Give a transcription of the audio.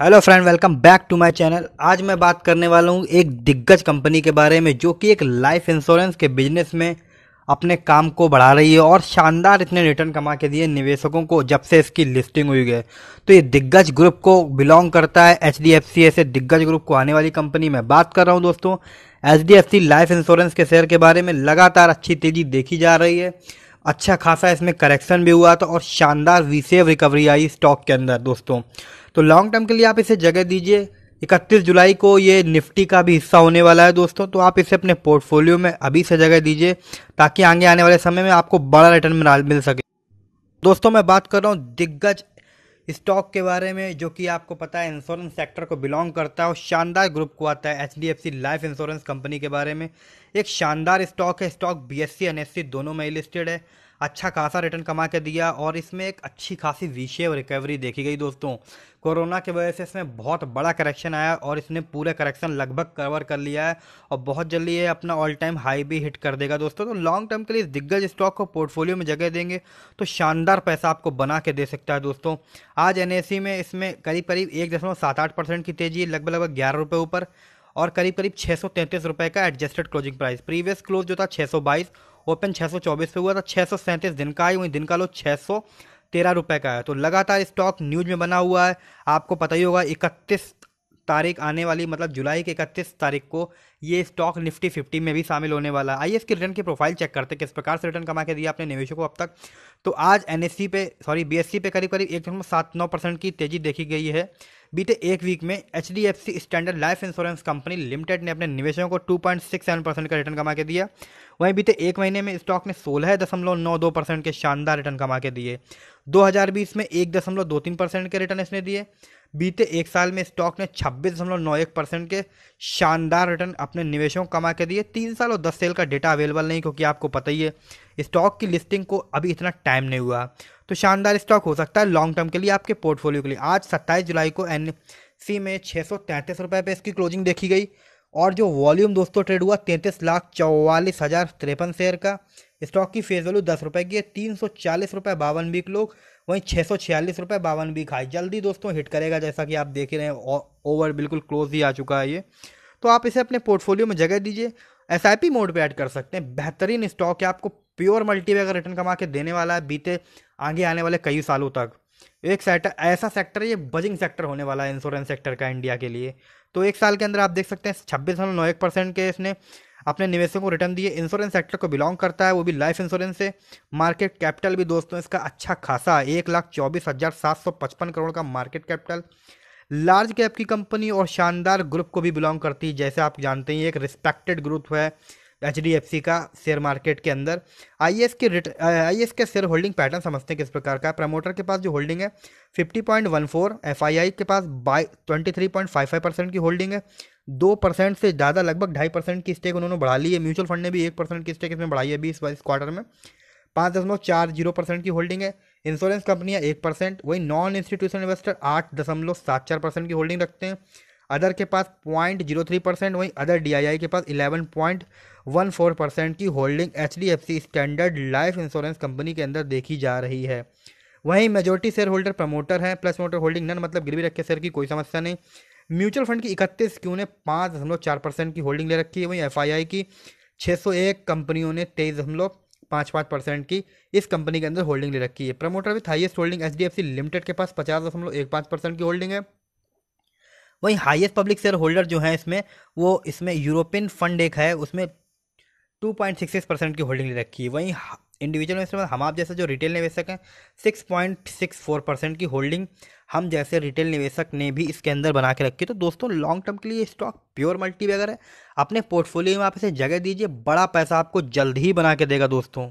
hello friend welcome back to my channel आज मैं बात करने वाला हूँ एक दिग्गज कंपनी के बारे में जो कि एक लाइफ इंश्योरेंस के बिजनेस में अपने काम को बढ़ा रही है और शानदार इतने रिटर्न कमा के दिए निवेशकों को जब से इसकी लिस्टिंग हुई है तो ये दिग्गज ग्रुप को बिलोंग करता है एच डी एफ सी ऐसे दिग्गज ग्रुप को आने वाली कंपनी में बात कर रहा हूँ दोस्तों H D F C life insurance के शेयर के बारे में लगातार अच्छी तेजी देखी जा रही है अच्छा खासा इसमें करेक्शन भी हुआ था और शानदार वीसेव रिकवरी आई स्टॉक के अंदर दोस्तों तो लॉन्ग टर्म के लिए आप इसे जगह दीजिए इकतीस जुलाई को ये निफ्टी का भी हिस्सा होने वाला है दोस्तों तो आप इसे अपने पोर्टफोलियो में अभी से जगह दीजिए ताकि आगे आने वाले समय में आपको बड़ा रिटर्न मिल सके दोस्तों मैं बात कर रहा हूँ दिग्गज स्टॉक के बारे में जो कि आपको पता है इंश्योरेंस सेक्टर को बिलोंग करता है और शानदार ग्रुप को आता है एच लाइफ इंश्योरेंस कंपनी के बारे में एक शानदार स्टॉक है स्टॉक बी एस दोनों में लिस्टेड है अच्छा खासा रिटर्न कमा के दिया और इसमें एक अच्छी खासी विषय रिकवरी देखी गई दोस्तों कोरोना की वजह से इसमें बहुत बड़ा करेक्शन आया और इसने पूरा करेक्शन लगभग कवर कर लिया है और बहुत जल्दी ये अपना ऑल टाइम हाई भी हिट कर देगा दोस्तों तो लॉन्ग टर्म के लिए इस दिग्गज स्टॉक को पोर्टफोलियो में जगह देंगे तो शानदार पैसा आपको बना के दे सकता है दोस्तों आज एन में इसमें करीब करीब एक दशमलव सात आठ परसेंट की तेजी लगभग लगभग ग्यारह रुपये ऊपर और करीब करीब छः सौ तैंतीस रुपये का adjusted closing price previous close जो था छः सौ बाईस ओपन छः पे हुआ था छः दिन का आई वहीं दिन का लो छः तेरह रुपये का है तो लगातार स्टॉक न्यूज में बना हुआ है आपको पता ही होगा इकतीस तारीख आने वाली मतलब जुलाई के इकतीस तारीख को ये स्टॉक निफ्टी फिफ्टी में भी शामिल होने वाला है आइए इसके रिटर्न की प्रोफाइल चेक करते हैं किस प्रकार से रिटर्न कमा के दिया अपने निवेशों को अब तक तो आज एन e पे सॉरी बी e पे करीब करीब एक दशमलव सात नौ परसेंट की तेजी देखी गई है बीते एक वीक में H D F C standard life insurance company limited ने अपने निवेशकों को two point six seven percent का रिटर्न कमा के दिया वहीं बीते एक महीने में स्टॉक ने सोलह दशमलव नौ दो परसेंट के शानदार रिटर्न कमा के दिए 2020 में एक दशमलव दो तीन परसेंट के रिटर्न इसने दिए बीते एक साल में स्टॉक ने छब्बीस दशमलव नौ एक परसेंट के शानदार रिटर्न अपने निवेशों को कमा के दिए तीन साल और दस सेल का डेटा अवेलेबल नहीं क्योंकि आपको पता ही है स्टॉक की लिस्टिंग को अभी इतना टाइम नहीं हुआ तो शानदार स्टॉक हो सकता है लॉन्ग टर्म के लिए आपके पोर्टफोलियो के लिए आज सत्ताईस जुलाई को एन सी में छः सौ तैंतीस रुपये पर इसकी क्लोजिंग देखी गई और जो वॉल्यूम दोस्तों ट्रेड हुआ तैंतीस लाख चौवालीस हज़ार तिरपन शेयर का स्टॉक की फेस वैल्यू दस रुपये की है तीन सौ चालीस रुपये बावन बीक लोग वहीं छः सौ छियालीस रुपये बावन बीक हाई जल्दी दोस्तों हिट करेगा जैसा कि आप देख रहे हैं ओवर बिल्कुल क्लोज ही आ चुका है ये तो आप इसे अपने पोर्टफोलियो में जगह दीजिए एस आई पी मोड पर ऐड कर सकते हैं बेहतरीन स्टॉक है आपको प्योर मल्टीवेगर रिटर्न कमा के देने वाला है बीते आगे आने वाले कई सालों तक एक सेक्टर ऐसा सेक्टर ये बजिंग सेक्टर होने वाला है इंश्योरेंस सेक्टर का इंडिया के लिए तो एक साल के अंदर आप देख सकते हैं छब्बीस दशमलव नौ एक परसेंट के इसने अपने निवेशों को रिटर्न दिए इंश्योरेंस सेक्टर को बिलोंग करता है वो भी लाइफ इंश्योरेंस से मार्केट कैपिटल भी दोस्तों इसका अच्छा खासा एक लाख चौबीस हज़ार सात सौ पचपन करोड़ का मार्केट कैपिटल लार्ज कैप की कंपनी और शानदार ग्रुप को भी बिलोंग करती है जैसे आप जानते हैं एक रिस्पेक्टेड ग्रुप है एच डी एफ सी का शेयर मार्केट के अंदर आई एस के रिट आई एस के शेयर होल्डिंग पैटर्न समझते हैं किस प्रकार का प्रमोटर के पास जो होल्डिंग है fifty point one four F I I के पास बाई twenty three point five five percent की होल्डिंग है दो परसेंट से ज़्यादा लगभग ढाई परसेंट की स्टेक उन्होंने बढ़ा ली है म्यूचुअल फंड ने भी एक परसेंट की स्टेक इसमें बढ़ाई है अभी इस क्वार्टर में पाँच दशमलव चार जीरो परसेंट की होल्डिंग है इंश्योरेंस कंपनियाँ एक परसेंट वही नॉन इंस्टीट्यूशन इन्वेस्टर आठ दशमलव सात चार परसेंट की होल्डिंग रखते हैं अदर के पास पॉइंट जीरो थ्री परसेंट वहीं अदर डी के पास eleven point one four percent की holding H D F C standard life insurance company के अंदर देखी जा रही है वहीं मेजोरिटी शेयर होल्डर प्रमोटर हैं प्लस मोटर होल्डिंग नन मतलब गिरवी रखे शेयर की कोई समस्या नहीं म्यूचुअल फंड की इकतीस क्यू ने पाँच दशमलव चार परसेंट की होल्डिंग ले रखी है वहीं एफ की छः सौ एक कंपनियों ने तेईस दशमलव पाँच पाँच परसेंट की इस कंपनी के अंदर होल्डिंग ले रखी है promoter with highest holding H limited के पास पचास दशमलव एक पाँच परसेंट की होल्डिंग है वहीं हाईएस्ट पब्लिक शेयर होल्डर जो है इसमें वो इसमें यूरोपियन फंड एक है उसमें two point six six percent की होल्डिंग ले रखी है वहीं इंडिविजुअल इन्वेस्टर हम आप जैसे जो रिटेल निवेशक हैं six point six four percent की होल्डिंग हम जैसे रिटेल निवेशक ने भी इसके अंदर बना के रखी तो दोस्तों लॉन्ग टर्म के लिए स्टॉक प्योर मल्टी वगैरह है अपने पोर्टफोलियो में आप इसे जगह दीजिए बड़ा पैसा आपको जल्द ही बना के देगा दोस्तों